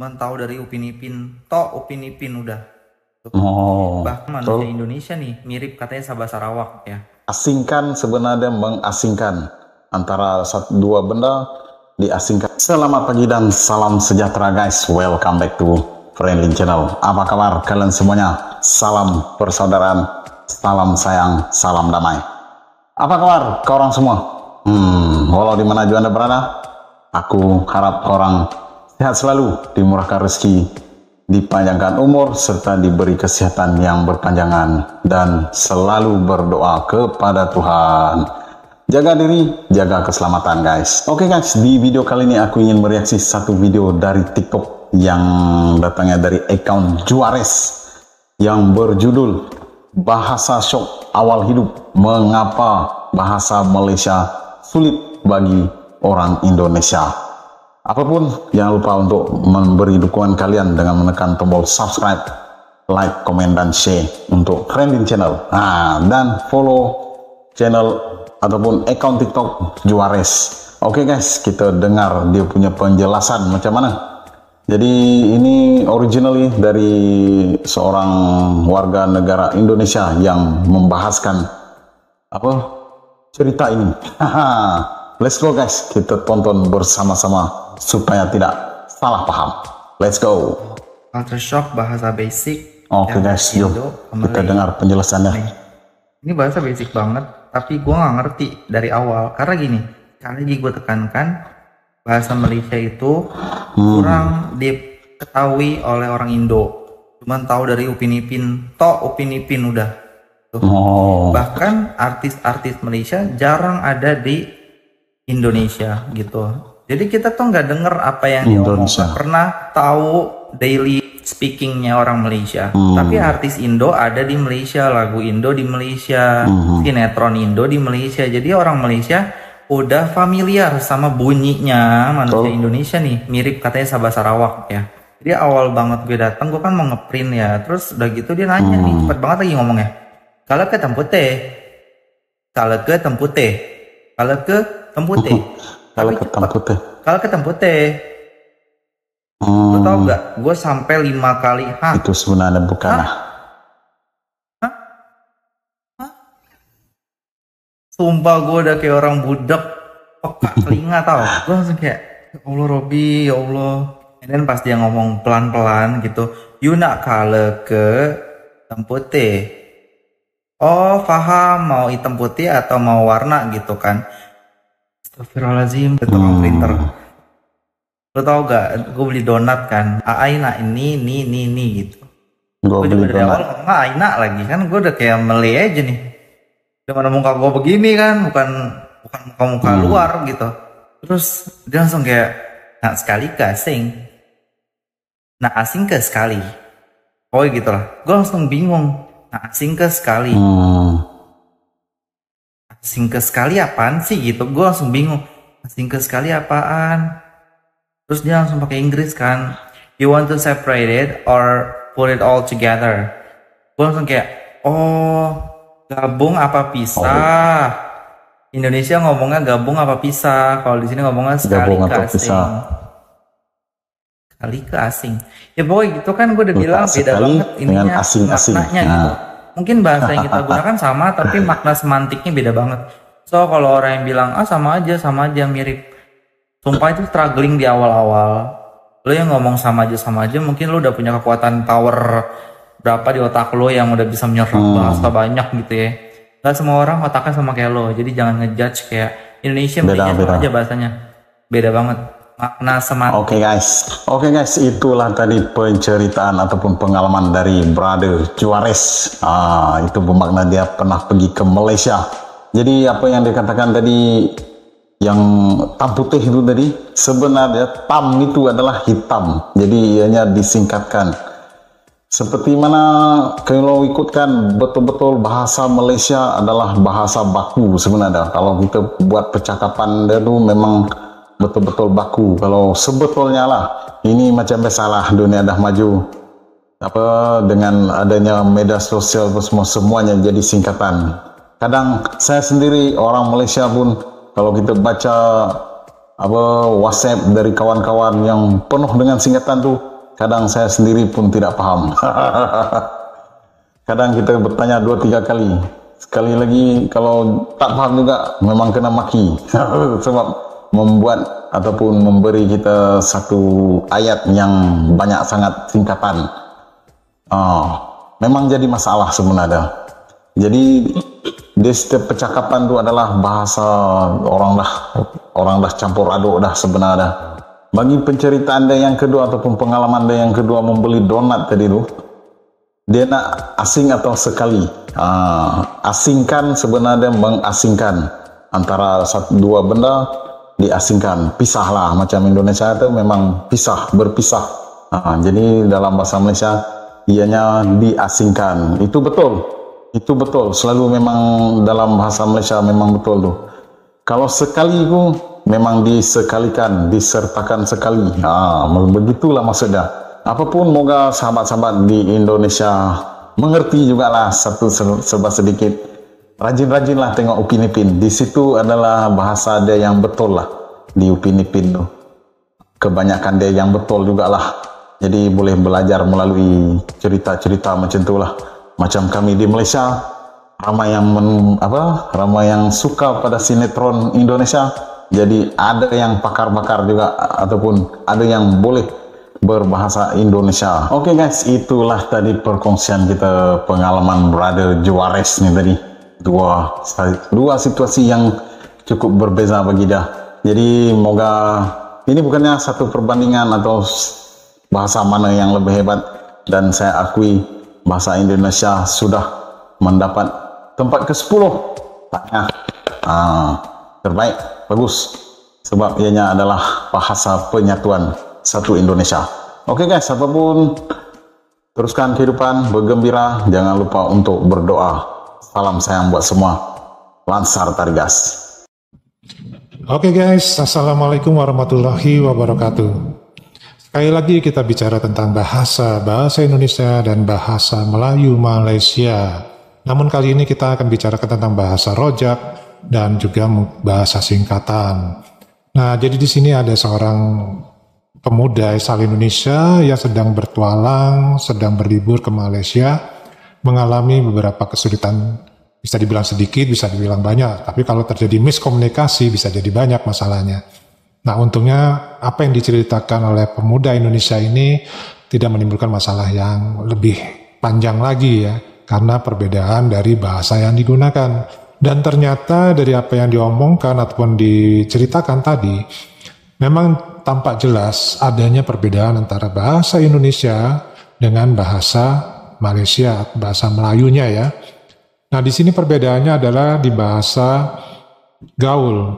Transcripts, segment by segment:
cuman tahu dari Upin Ipin to Upin Ipin udah oh, bahkan manusia so, Indonesia nih mirip katanya Sabah Sarawak ya asingkan sebenarnya mengasingkan antara satu dua benda diasingkan selamat pagi dan salam sejahtera guys welcome back to Friendly Channel apa kabar kalian semuanya salam persaudaraan salam sayang salam damai apa kabar kau orang semua hmm walau dimana juga anda berada aku harap orang Sehat selalu, dimurahkan rezeki, dipanjangkan umur, serta diberi kesehatan yang berpanjangan, dan selalu berdoa kepada Tuhan. Jaga diri, jaga keselamatan guys. Oke okay guys, di video kali ini aku ingin mereaksi satu video dari TikTok yang datangnya dari account Juarez yang berjudul Bahasa Shock Awal Hidup Mengapa Bahasa Malaysia Sulit Bagi Orang Indonesia. Apapun, jangan lupa untuk memberi dukungan kalian dengan menekan tombol subscribe, like, komen, dan share untuk trending channel. Nah, dan follow channel ataupun account TikTok Juarez. Oke guys, kita dengar dia punya penjelasan macam mana. Jadi ini originally dari seorang warga negara Indonesia yang membahaskan apa cerita ini. Let's go guys, kita tonton bersama-sama supaya tidak salah paham. Let's go. Shock bahasa basic. Oh, oke okay, guys, yuk kita dengar penjelasannya. Ini bahasa basic banget, tapi gue nggak ngerti dari awal. Karena gini, karena lagi gue tekankan bahasa Malaysia itu hmm. kurang diketahui oleh orang Indo. Cuman tahu dari Upin Ipin, to Upin Ipin udah. Tuh. Oh. Bahkan artis-artis Malaysia jarang ada di Indonesia gitu. Jadi kita tuh nggak denger apa yang Indonesia. diomong. Pernah tahu daily speakingnya orang Malaysia. Hmm. Tapi artis Indo ada di Malaysia, lagu Indo di Malaysia, hmm. sinetron Indo di Malaysia. Jadi orang Malaysia udah familiar sama bunyinya manusia oh. Indonesia nih. Mirip katanya Sabah Sarawak ya. Jadi awal banget gue datang, gue kan mau ngeprint ya. Terus udah gitu dia nanya hmm. nih, cepet banget lagi ngomongnya. Kalau ke tempute, kalau ke tempute, kalau ke tempute. kalau ketemu teh kalau ketemu teh hmm. lo tau gak gue sampai lima kali ha itu sebenarnya bukan ha? Ah. ha? ha? sumpah gue udah kayak orang budak peka telinga tau gue langsung kayak ya Allah Robi ya Allah and then pas dia ngomong pelan-pelan gitu you nak kalau ke hitam putih oh faham mau hitam putih atau mau warna gitu kan Astagfirullahaladzim ke tukang hmm. printer lo tau gak gue beli donat kan Aina ini ini ini ini gitu gue juga dari awal nggak Aina lagi kan gue udah kayak meli aja nih dengan muka gue begini kan bukan bukan muka muka hmm. luar gitu terus dia langsung kayak nah sekali ke asing nah asing ke sekali oh gitu lah gue langsung bingung nah asing ke sekali hmm ke sekali apaan sih gitu gue langsung bingung ke sekali apaan terus dia langsung pakai Inggris kan you want to separate it or put it all together gue langsung kayak oh gabung apa pisah oh. Indonesia ngomongnya gabung apa pisah kalau di sini ngomongnya sekali gabung ke asing kali ke asing ya pokoknya gitu kan gue udah bilang beda banget ininya asing, asing. maknanya nah. gitu mungkin bahasa yang kita gunakan sama tapi makna semantiknya beda banget so kalau orang yang bilang ah sama aja sama aja mirip sumpah itu struggling di awal-awal lo yang ngomong sama aja sama aja mungkin lo udah punya kekuatan power berapa di otak lo yang udah bisa menyerap hmm. bahasa banyak gitu ya Gak semua orang otaknya sama kayak lo jadi jangan ngejudge kayak Indonesia beda, beda. aja bahasanya beda banget makna semata. Oke okay, guys, oke okay, guys, itulah tadi penceritaan ataupun pengalaman dari Brother Juarez. Ah, itu bermakna dia pernah pergi ke Malaysia. Jadi apa yang dikatakan tadi yang tam putih itu tadi sebenarnya tam itu adalah hitam. Jadi ianya disingkatkan. Seperti mana kalau ikutkan betul-betul bahasa Malaysia adalah bahasa baku sebenarnya. Kalau kita buat percakapan itu memang betul-betul baku kalau sebetulnya lah ini macam salah dunia dah maju apa dengan adanya media sosial semua semuanya jadi singkatan kadang saya sendiri orang Malaysia pun kalau kita baca apa WhatsApp dari kawan-kawan yang penuh dengan singkatan tuh kadang saya sendiri pun tidak paham kadang kita bertanya dua tiga kali sekali lagi kalau tak paham juga memang kena maki sebab membuat ataupun memberi kita satu ayat yang banyak sangat singkatan. Oh, memang jadi masalah sebenarnya. Jadi di setiap percakapan itu adalah bahasa orang dah orang dah campur aduk dah sebenarnya. Bagi pencerita anda yang kedua ataupun pengalaman anda yang kedua membeli donat tadi itu, dia nak asing atau sekali. uh, asingkan sebenarnya mengasingkan antara satu, dua benda diasingkan, pisahlah macam Indonesia itu memang pisah, berpisah. Nah, jadi dalam bahasa Malaysia ianya diasingkan. Itu betul. Itu betul. Selalu memang dalam bahasa Malaysia memang betul tuh. Kalau sekali itu memang disekalikan, disertakan sekali. Nah, begitulah maksudnya. Apapun moga sahabat-sahabat di Indonesia mengerti juga lah satu serba sedikit rajin-rajinlah tengok Upin Ipin. Di situ adalah bahasa dia yang betul lah di Upin Ipin tu. Kebanyakan dia yang betul jugalah. Jadi boleh belajar melalui cerita-cerita macam tu lah. Macam kami di Malaysia, ramai yang men, apa ramai yang suka pada sinetron Indonesia. Jadi ada yang pakar-pakar juga ataupun ada yang boleh berbahasa Indonesia. Oke okay guys, itulah tadi perkongsian kita pengalaman Brother Juarez ni tadi. dua dua situasi yang cukup berbeza bagi dia. Jadi moga ini bukannya satu perbandingan atau bahasa mana yang lebih hebat dan saya akui bahasa Indonesia sudah mendapat tempat ke-10 tanya ah, terbaik bagus sebab ianya adalah bahasa penyatuan satu Indonesia oke okay guys apapun teruskan kehidupan bergembira jangan lupa untuk berdoa Salam sayang buat semua. Lansar Targas. Oke okay guys, Assalamualaikum warahmatullahi wabarakatuh. Sekali lagi kita bicara tentang bahasa, bahasa Indonesia dan bahasa Melayu Malaysia. Namun kali ini kita akan bicara tentang bahasa rojak dan juga bahasa singkatan. Nah, jadi di sini ada seorang pemuda asal Indonesia yang sedang bertualang, sedang berlibur ke Malaysia mengalami beberapa kesulitan bisa dibilang sedikit, bisa dibilang banyak. Tapi kalau terjadi miskomunikasi bisa jadi banyak masalahnya. Nah untungnya apa yang diceritakan oleh pemuda Indonesia ini tidak menimbulkan masalah yang lebih panjang lagi ya. Karena perbedaan dari bahasa yang digunakan. Dan ternyata dari apa yang diomongkan ataupun diceritakan tadi, memang tampak jelas adanya perbedaan antara bahasa Indonesia dengan bahasa Malaysia, bahasa Melayunya ya. Nah, di sini perbedaannya adalah di bahasa gaul.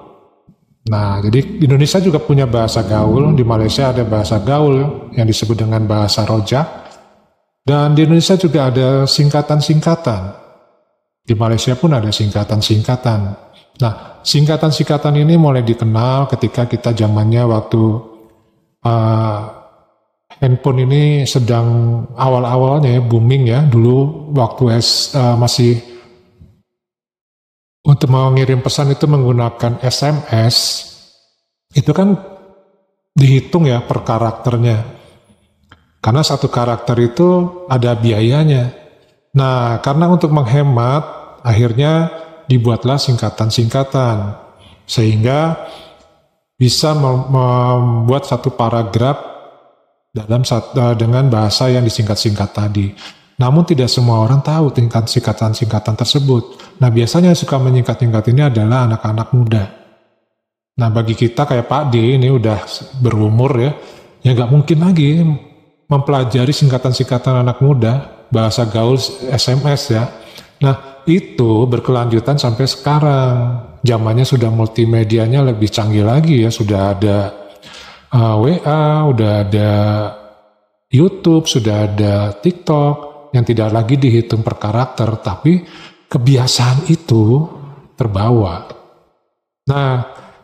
Nah, jadi Indonesia juga punya bahasa gaul, di Malaysia ada bahasa gaul yang disebut dengan bahasa rojak. Dan di Indonesia juga ada singkatan-singkatan. Di Malaysia pun ada singkatan-singkatan. Nah, singkatan-singkatan ini mulai dikenal ketika kita zamannya waktu uh, handphone ini sedang awal-awalnya ya, booming ya dulu waktu S, uh, masih untuk mau ngirim pesan itu menggunakan SMS itu kan dihitung ya per karakternya karena satu karakter itu ada biayanya nah karena untuk menghemat akhirnya dibuatlah singkatan-singkatan sehingga bisa membuat satu paragraf dalam eh, dengan bahasa yang disingkat-singkat tadi. Namun tidak semua orang tahu tingkat singkatan-singkatan tersebut. Nah biasanya yang suka menyingkat-singkat ini adalah anak-anak muda. Nah bagi kita kayak Pak D ini udah berumur ya, ya nggak mungkin lagi mempelajari singkatan-singkatan anak muda, bahasa gaul SMS ya. Nah itu berkelanjutan sampai sekarang. Zamannya sudah multimedianya lebih canggih lagi ya, sudah ada uh, ah, WA, udah ada YouTube, sudah ada TikTok yang tidak lagi dihitung per karakter, tapi kebiasaan itu terbawa. Nah,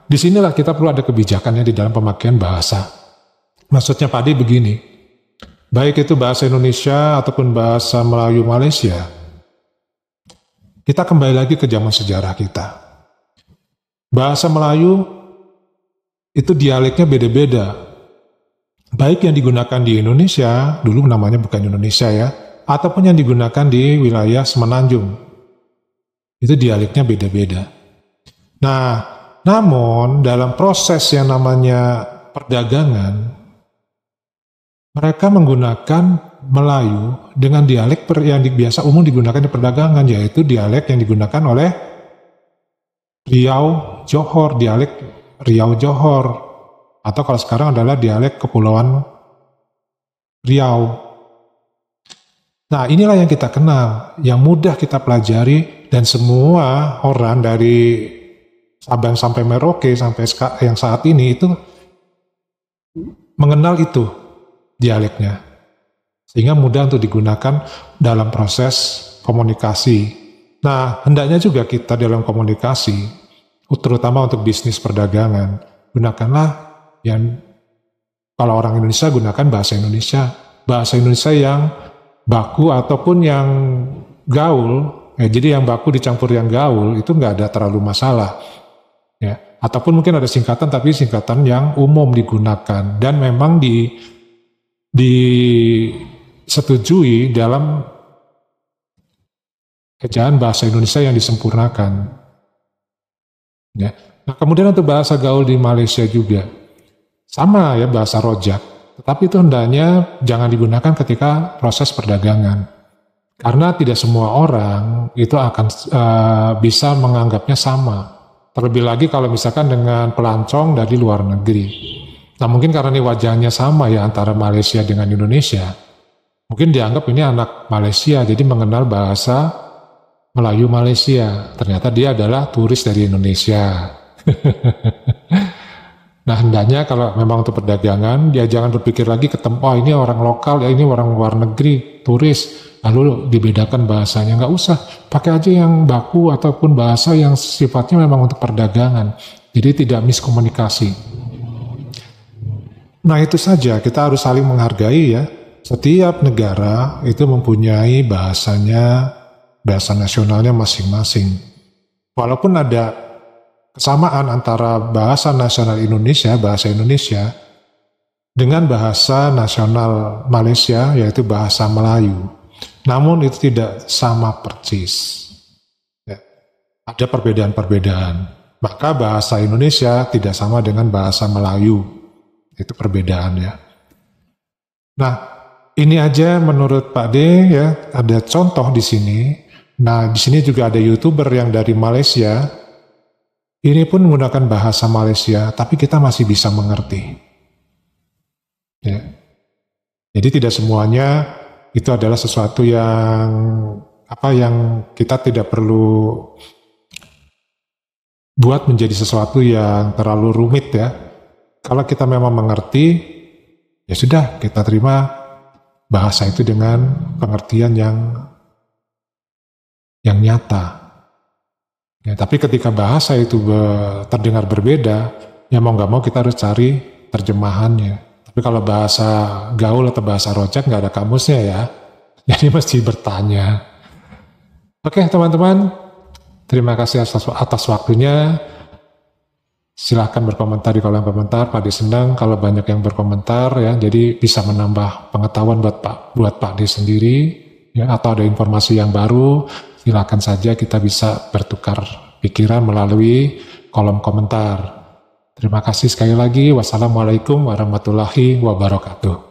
disinilah kita perlu ada kebijakannya di dalam pemakaian bahasa. Maksudnya Padi begini, baik itu bahasa Indonesia ataupun bahasa Melayu Malaysia, kita kembali lagi ke zaman sejarah kita. Bahasa Melayu itu dialeknya beda-beda. Baik yang digunakan di Indonesia, dulu namanya bukan Indonesia ya, ataupun yang digunakan di wilayah Semenanjung. Itu dialeknya beda-beda. Nah, namun dalam proses yang namanya perdagangan, mereka menggunakan Melayu dengan dialek yang biasa umum digunakan di perdagangan, yaitu dialek yang digunakan oleh Riau, Johor, dialek Riau Johor, atau kalau sekarang adalah dialek Kepulauan Riau. Nah, inilah yang kita kenal, yang mudah kita pelajari, dan semua orang dari Sabang sampai Merauke sampai yang saat ini itu mengenal itu dialeknya. Sehingga mudah untuk digunakan dalam proses komunikasi. Nah, hendaknya juga kita dalam komunikasi Oh, terutama untuk bisnis perdagangan, gunakanlah yang kalau orang Indonesia gunakan bahasa Indonesia, bahasa Indonesia yang baku ataupun yang gaul. Ya, jadi yang baku dicampur yang gaul itu nggak ada terlalu masalah. Ya, ataupun mungkin ada singkatan tapi singkatan yang umum digunakan dan memang di disetujui dalam ejaan bahasa Indonesia yang disempurnakan. Ya. Nah kemudian untuk bahasa gaul di Malaysia juga sama ya bahasa rojak, tetapi itu hendaknya jangan digunakan ketika proses perdagangan karena tidak semua orang itu akan uh, bisa menganggapnya sama. Terlebih lagi kalau misalkan dengan pelancong dari luar negeri. Nah mungkin karena ini wajahnya sama ya antara Malaysia dengan Indonesia, mungkin dianggap ini anak Malaysia, jadi mengenal bahasa Melayu Malaysia. Ternyata dia adalah turis dari Indonesia. nah hendaknya kalau memang untuk perdagangan, dia jangan berpikir lagi ketemu, oh ini orang lokal, ya ini orang luar negeri, turis. Lalu dibedakan bahasanya, nggak usah. Pakai aja yang baku ataupun bahasa yang sifatnya memang untuk perdagangan. Jadi tidak miskomunikasi. Nah itu saja, kita harus saling menghargai ya. Setiap negara itu mempunyai bahasanya, bahasa nasionalnya masing-masing. Walaupun ada kesamaan antara bahasa nasional Indonesia, bahasa Indonesia, dengan bahasa nasional Malaysia, yaitu bahasa Melayu. Namun itu tidak sama persis. Ya. Ada perbedaan-perbedaan. Maka bahasa Indonesia tidak sama dengan bahasa Melayu. Itu perbedaannya. Nah, ini aja menurut Pak D ya, ada contoh di sini Nah, di sini juga ada YouTuber yang dari Malaysia. Ini pun menggunakan bahasa Malaysia, tapi kita masih bisa mengerti. Ya. Jadi tidak semuanya itu adalah sesuatu yang apa yang kita tidak perlu buat menjadi sesuatu yang terlalu rumit ya. Kalau kita memang mengerti, ya sudah kita terima bahasa itu dengan pengertian yang yang nyata. Ya, tapi ketika bahasa itu terdengar berbeda, ya mau nggak mau kita harus cari terjemahannya. Tapi kalau bahasa gaul atau bahasa rojak nggak ada kamusnya ya, jadi mesti bertanya. Oke teman-teman, terima kasih atas, atas waktunya. Silahkan berkomentar di kolom komentar. Pak di senang kalau banyak yang berkomentar ya, jadi bisa menambah pengetahuan buat Pak buat Pak di sendiri ya, atau ada informasi yang baru silakan saja kita bisa bertukar pikiran melalui kolom komentar. Terima kasih sekali lagi. Wassalamualaikum warahmatullahi wabarakatuh.